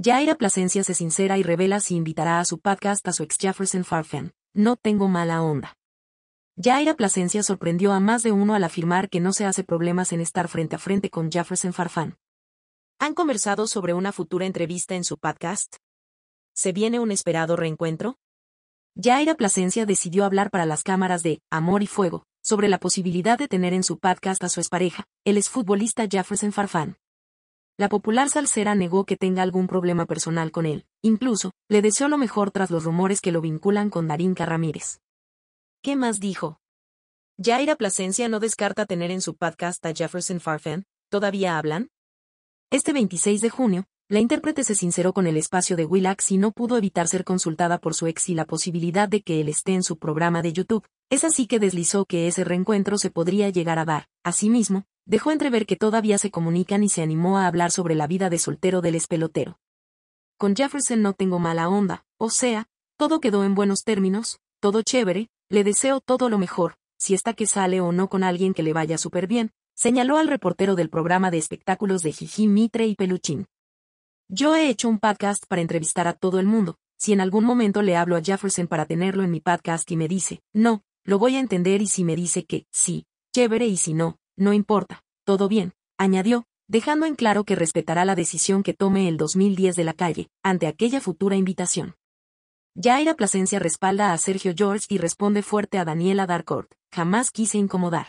Yaira Plasencia se sincera y revela si invitará a su podcast a su ex Jefferson Farfan. No tengo mala onda. Yaira Plasencia sorprendió a más de uno al afirmar que no se hace problemas en estar frente a frente con Jefferson Farfán. ¿Han conversado sobre una futura entrevista en su podcast? ¿Se viene un esperado reencuentro? Yaira Plasencia decidió hablar para las cámaras de Amor y Fuego sobre la posibilidad de tener en su podcast a su expareja, el exfutbolista Jefferson Farfán. La popular salsera negó que tenga algún problema personal con él, incluso, le deseó lo mejor tras los rumores que lo vinculan con Darinka Ramírez. ¿Qué más dijo? Yaira Plasencia no descarta tener en su podcast a Jefferson Farfan, ¿todavía hablan? Este 26 de junio, la intérprete se sinceró con el espacio de Willax y no pudo evitar ser consultada por su ex y la posibilidad de que él esté en su programa de YouTube, es así que deslizó que ese reencuentro se podría llegar a dar. Asimismo, dejó entrever que todavía se comunican y se animó a hablar sobre la vida de soltero del espelotero. Con Jefferson no tengo mala onda, o sea, todo quedó en buenos términos, todo chévere, le deseo todo lo mejor, si está que sale o no con alguien que le vaya súper bien, señaló al reportero del programa de espectáculos de Jiji Mitre y Peluchín. Yo he hecho un podcast para entrevistar a todo el mundo, si en algún momento le hablo a Jefferson para tenerlo en mi podcast y me dice, no, lo voy a entender y si me dice que, sí, chévere y si no, no importa, todo bien, añadió, dejando en claro que respetará la decisión que tome el 2010 de la calle, ante aquella futura invitación. Yaira Plasencia respalda a Sergio George y responde fuerte a Daniela Darkord, jamás quise incomodar.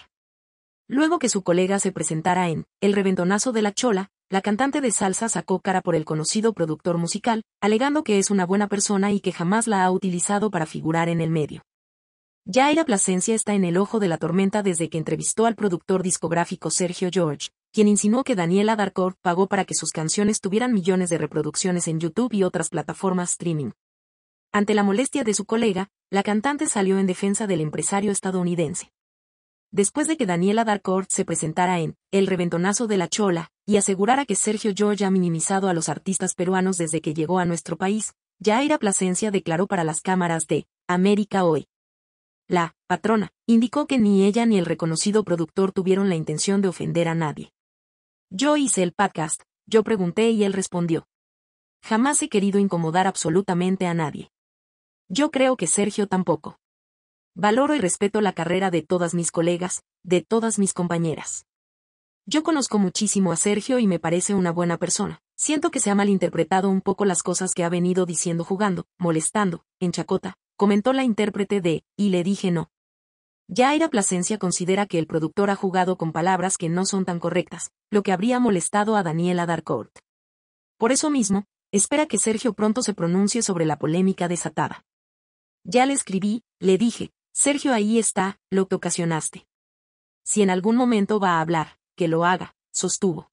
Luego que su colega se presentara en El reventonazo de la chola, la cantante de salsa sacó cara por el conocido productor musical, alegando que es una buena persona y que jamás la ha utilizado para figurar en el medio. Yaira Plasencia está en el ojo de la tormenta desde que entrevistó al productor discográfico Sergio George, quien insinuó que Daniela Darkor pagó para que sus canciones tuvieran millones de reproducciones en YouTube y otras plataformas streaming. Ante la molestia de su colega, la cantante salió en defensa del empresario estadounidense. Después de que Daniela Darkord se presentara en El reventonazo de la chola y asegurara que Sergio George ha minimizado a los artistas peruanos desde que llegó a nuestro país, Yaira Plasencia declaró para las cámaras de América Hoy la patrona indicó que ni ella ni el reconocido productor tuvieron la intención de ofender a nadie. Yo hice el podcast, yo pregunté y él respondió. Jamás he querido incomodar absolutamente a nadie. Yo creo que Sergio tampoco. Valoro y respeto la carrera de todas mis colegas, de todas mis compañeras. Yo conozco muchísimo a Sergio y me parece una buena persona. Siento que se ha malinterpretado un poco las cosas que ha venido diciendo jugando, molestando, en chacota, comentó la intérprete de, y le dije no. ya Yaira Plasencia considera que el productor ha jugado con palabras que no son tan correctas, lo que habría molestado a Daniela Darcourt. Por eso mismo, espera que Sergio pronto se pronuncie sobre la polémica desatada. Ya le escribí, le dije, Sergio ahí está, lo que ocasionaste. Si en algún momento va a hablar, que lo haga, sostuvo.